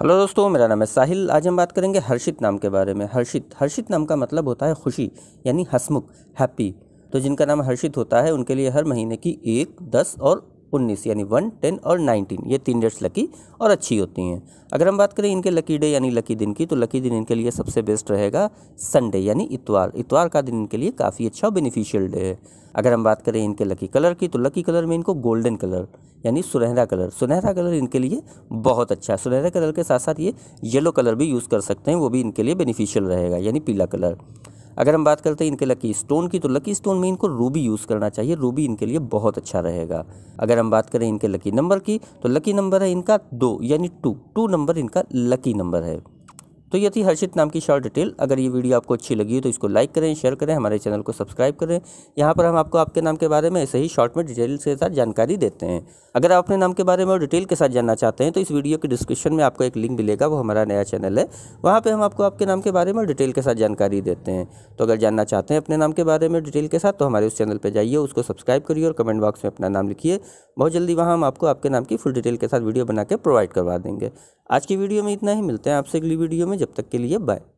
hello दोस्तों मेरा नाम है साहिल आज हम बात करेंगे हर्षित नाम के बारे में हर्षित हर्षित नाम का मतलब होता है खुशी यानी हसमुख हैप्पी तो जिनका नाम हर्षित होता है उनके लिए हर महीने की एक दस और उन्नीस यानी वन टेन और नाइनटीन ये तीन डेट्स लकी और अच्छी होती हैं अगर हम बात करें इनके लकी डे यानी लकी दिन की तो लकी दिन इनके लिए सबसे बेस्ट रहेगा संडे यानी इतवार इतवार का दिन इनके लिए काफ़ी अच्छा बेनिफिशियल डे है अगर हम बात करें इनके लकी कलर की तो लकी कलर में इनको गोल्डन कलर यानी सुनहरा कलर सुनहरा कलर इनके लिए बहुत अच्छा है सुनहरा कलर के साथ साथ ये येलो कलर भी यूज़ कर सकते हैं वो भी इनके लिए बेनिफिशियल रहेगा यानी पीला कलर अगर हम बात करते हैं इनके लकी स्टोन की तो लकी स्टोन में इनको रूबी यूज़ करना चाहिए रूबी इनके लिए बहुत अच्छा रहेगा अगर हम बात करें इनके लकी नंबर की तो लकी नंबर है इनका दो यानी टू टू नंबर इनका लकी नंबर है तो ये थी हर्षित नाम की शॉर्ट डिटेल अगर ये वीडियो आपको अच्छी लगी हो तो इसको लाइक करें शेयर करें हमारे चैनल को सब्सक्राइब करें यहाँ पर हम आपको आपके नाम के बारे में ऐसे ही शॉर्ट में डिटेल के साथ जानकारी देते हैं अगर आप अपने नाम के बारे में और डिटेल के साथ जानना चाहते हैं तो इस वीडियो के डिस्क्रिप्शन में आपको एक लिंक मिलेगा वो हमारा नया चैनल है वहाँ पर हम आपको आपके नाम के बारे में डिटेल के साथ जानकारी देते हैं तो अगर जानना चाहते हैं अपने नाम के बारे में डिटेल के साथ तो हमारे उस चैनल पर जाइए उसको सब्सक्राइब करिए और कमेंट बॉक्स में अपना नाम लिखिए बहुत जल्दी वहाँ हम आपको आपके नाम की फुल डिटेल के साथ वीडियो बना के प्रोवाइड करवा देंगे आज की वीडियो में इतना ही मिलते हैं आपसे अगली वीडियो में जब तक के लिए बाय